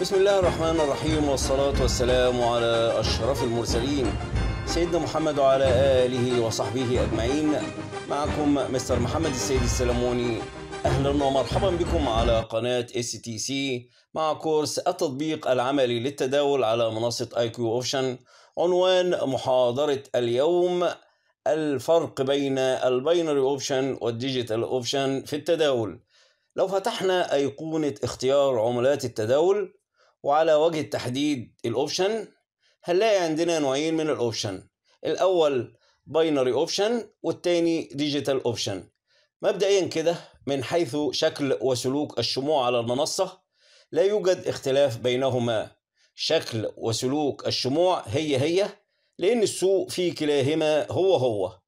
بسم الله الرحمن الرحيم والصلاة والسلام على أشرف المرسلين سيدنا محمد وعلى آله وصحبه أجمعين معكم مستر محمد السيد السلموني أهلا ومرحبا بكم على قناة اس تي سي مع كورس التطبيق العملي للتداول على منصة اي كيو اوبشن عنوان محاضرة اليوم الفرق بين الباينري اوبشن والديجيتال اوبشن في التداول لو فتحنا أيقونة اختيار عملات التداول وعلى وجه التحديد الاوبشن هنلاقي عندنا نوعين من الاوبشن الاول باينري اوبشن والتاني ديجيتال اوبشن مبدئيا كده من حيث شكل وسلوك الشموع على المنصة لا يوجد اختلاف بينهما شكل وسلوك الشموع هي هي لأن السوق في كلاهما هو هو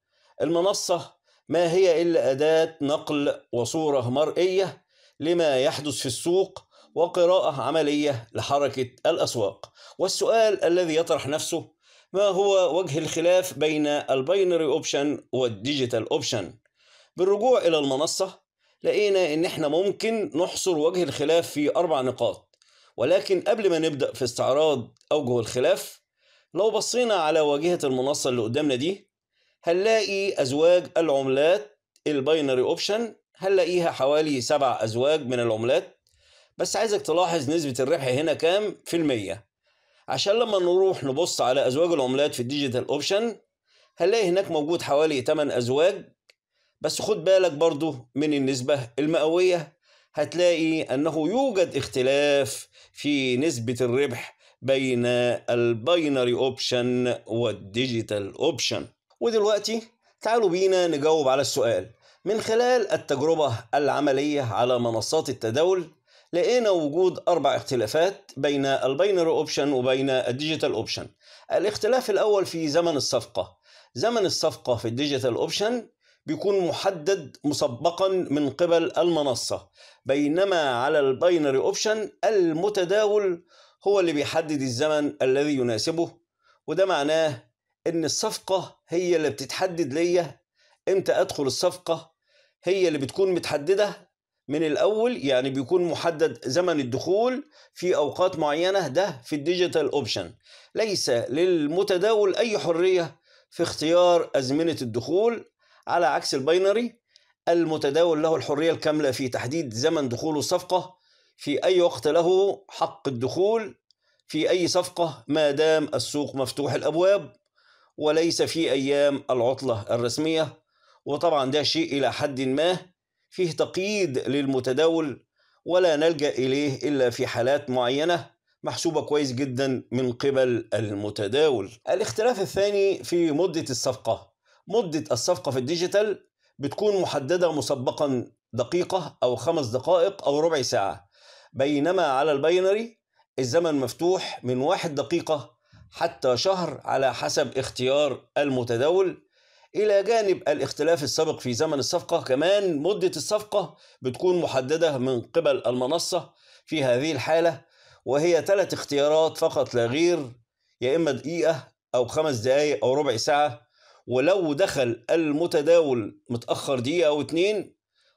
المنصة ما هي إلا أداة نقل وصورة مرئية لما يحدث في السوق وقراءة عملية لحركة الأسواق والسؤال الذي يطرح نفسه ما هو وجه الخلاف بين الباينري اوبشن والديجيتال اوبشن بالرجوع إلى المنصة لقينا إن إحنا ممكن نحصر وجه الخلاف في أربع نقاط ولكن قبل ما نبدأ في استعراض أوجه الخلاف لو بصينا على واجهة المنصة اللي قدامنا دي هنلاقي أزواج العملات الباينري أوبشن هنلاقيها حوالي سبع أزواج من العملات بس عايزك تلاحظ نسبة الربح هنا كام في المية عشان لما نروح نبص على أزواج العملات في الديجيتال أوبشن هنلاقي هناك موجود حوالي 8 أزواج بس خد بالك برضو من النسبة المئوية هتلاقي أنه يوجد اختلاف في نسبة الربح بين الباينري أوبشن والديجيتال أوبشن ودلوقتي تعالوا بينا نجاوب على السؤال من خلال التجربة العملية على منصات التداول لقينا وجود أربع اختلافات بين الباينري أوبشن وبين الديجيتال أوبشن الاختلاف الأول في زمن الصفقة زمن الصفقة في الديجيتال أوبشن بيكون محدد مسبقا من قبل المنصة بينما على الباينري أوبشن المتداول هو اللي بيحدد الزمن الذي يناسبه وده معناه إن الصفقة هي اللي بتتحدد ليا إمتى أدخل الصفقة هي اللي بتكون متحددة من الاول يعني بيكون محدد زمن الدخول في اوقات معينه ده في الديجيتال اوبشن ليس للمتداول اي حريه في اختيار ازمنه الدخول على عكس الباينري المتداول له الحريه الكامله في تحديد زمن دخول الصفقه في اي وقت له حق الدخول في اي صفقه ما دام السوق مفتوح الابواب وليس في ايام العطله الرسميه وطبعا ده شيء الى حد ما فيه تقييد للمتداول ولا نلجأ إليه إلا في حالات معينة محسوبة كويس جدا من قبل المتداول الاختلاف الثاني في مدة الصفقة مدة الصفقة في الديجيتال بتكون محددة مسبقا دقيقة أو خمس دقائق أو ربع ساعة بينما على الباينري الزمن مفتوح من واحد دقيقة حتى شهر على حسب اختيار المتداول إلى جانب الاختلاف السابق في زمن الصفقة كمان مدة الصفقة بتكون محددة من قبل المنصة في هذه الحالة وهي ثلاث اختيارات فقط لا غير يا إما دقيقة أو خمس دقايق أو ربع ساعة ولو دخل المتداول متأخر دقيقة أو اتنين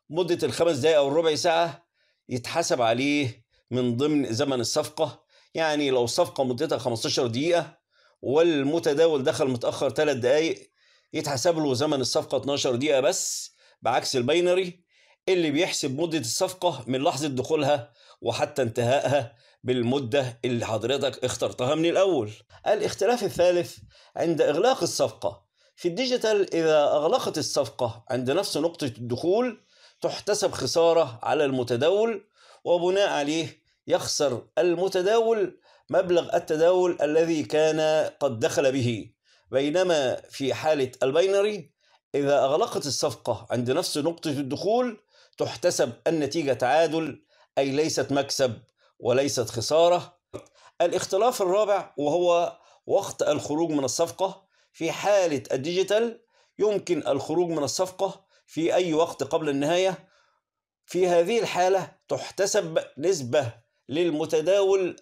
مدة الخمس دقايق أو الربع ساعة يتحسب عليه من ضمن زمن الصفقة يعني لو الصفقة مدتها 15 دقيقة والمتداول دخل متأخر 3 دقايق يتحسب له زمن الصفقة 12 دقيقة بس بعكس الباينري اللي بيحسب مدة الصفقة من لحظة دخولها وحتى انتهائها بالمدة اللي حضرتك اخترتها من الأول الاختلاف الثالث عند إغلاق الصفقة في الديجيتال إذا أغلقت الصفقة عند نفس نقطة الدخول تحتسب خسارة على المتداول وبناء عليه يخسر المتداول مبلغ التداول الذي كان قد دخل به بينما في حالة الباينري إذا أغلقت الصفقة عند نفس نقطة الدخول تحتسب النتيجة تعادل أي ليست مكسب وليست خسارة الاختلاف الرابع وهو وقت الخروج من الصفقة في حالة الديجيتال يمكن الخروج من الصفقة في أي وقت قبل النهاية في هذه الحالة تحتسب نسبة للمتداول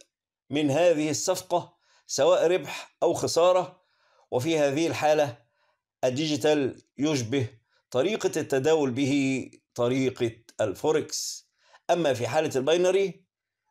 من هذه الصفقة سواء ربح أو خسارة وفي هذه الحالة الديجيتال يشبه طريقة التداول به طريقة الفوركس أما في حالة الباينري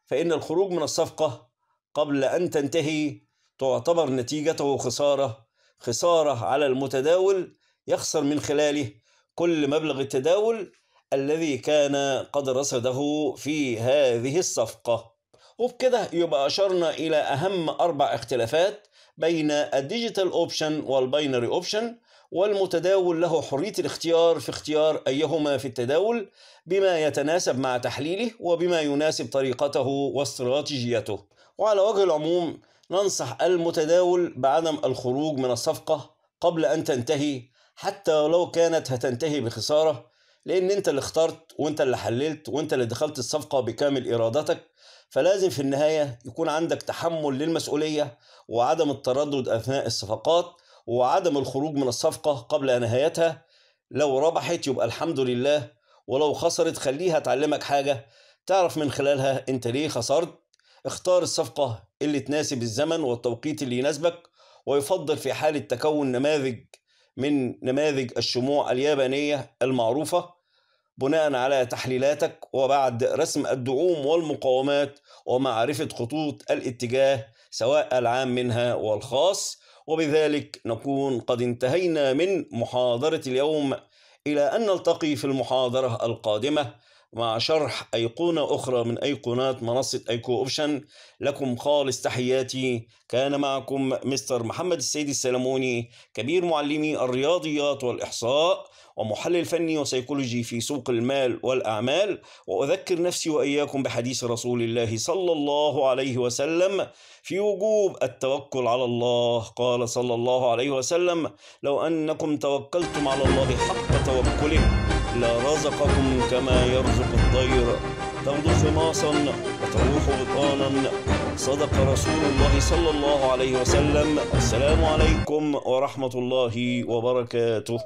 فإن الخروج من الصفقة قبل أن تنتهي تعتبر نتيجته خسارة خسارة على المتداول يخسر من خلاله كل مبلغ التداول الذي كان قد رصده في هذه الصفقة وبكده يبقى أشرنا إلى أهم أربع اختلافات بين الديجيتال اوبشن والباينري اوبشن والمتداول له حرية الاختيار في اختيار أيهما في التداول بما يتناسب مع تحليله وبما يناسب طريقته واستراتيجيته وعلى وجه العموم ننصح المتداول بعدم الخروج من الصفقة قبل أن تنتهي حتى لو كانت هتنتهي بخسارة لأن أنت اللي اخترت وأنت اللي حللت وأنت اللي دخلت الصفقة بكامل إرادتك فلازم في النهاية يكون عندك تحمل للمسؤولية وعدم التردد أثناء الصفقات وعدم الخروج من الصفقة قبل نهايتها لو ربحت يبقى الحمد لله ولو خسرت خليها تعلمك حاجة تعرف من خلالها أنت ليه خسرت اختار الصفقة اللي تناسب الزمن والتوقيت اللي يناسبك ويفضل في حالة تكون نماذج من نماذج الشموع اليابانية المعروفة بناء على تحليلاتك وبعد رسم الدعوم والمقاومات ومعرفة خطوط الاتجاه سواء العام منها والخاص وبذلك نكون قد انتهينا من محاضرة اليوم إلى أن نلتقي في المحاضرة القادمة مع شرح أيقونة أخرى من أيقونات منصة أيكو أوبشن لكم خالص تحياتي كان معكم مستر محمد السيد السلموني كبير معلمي الرياضيات والإحصاء ومحلل فني وسيكولوجي في سوق المال والأعمال وأذكر نفسي وإياكم بحديث رسول الله صلى الله عليه وسلم في وجوب التوكل على الله قال صلى الله عليه وسلم لو أنكم توكلتم على الله حق توكله لرزقكم كما يرزق الطير تغدو خماصا وتروح بطانا صدق رسول الله صلى الله عليه وسلم السلام عليكم ورحمة الله وبركاته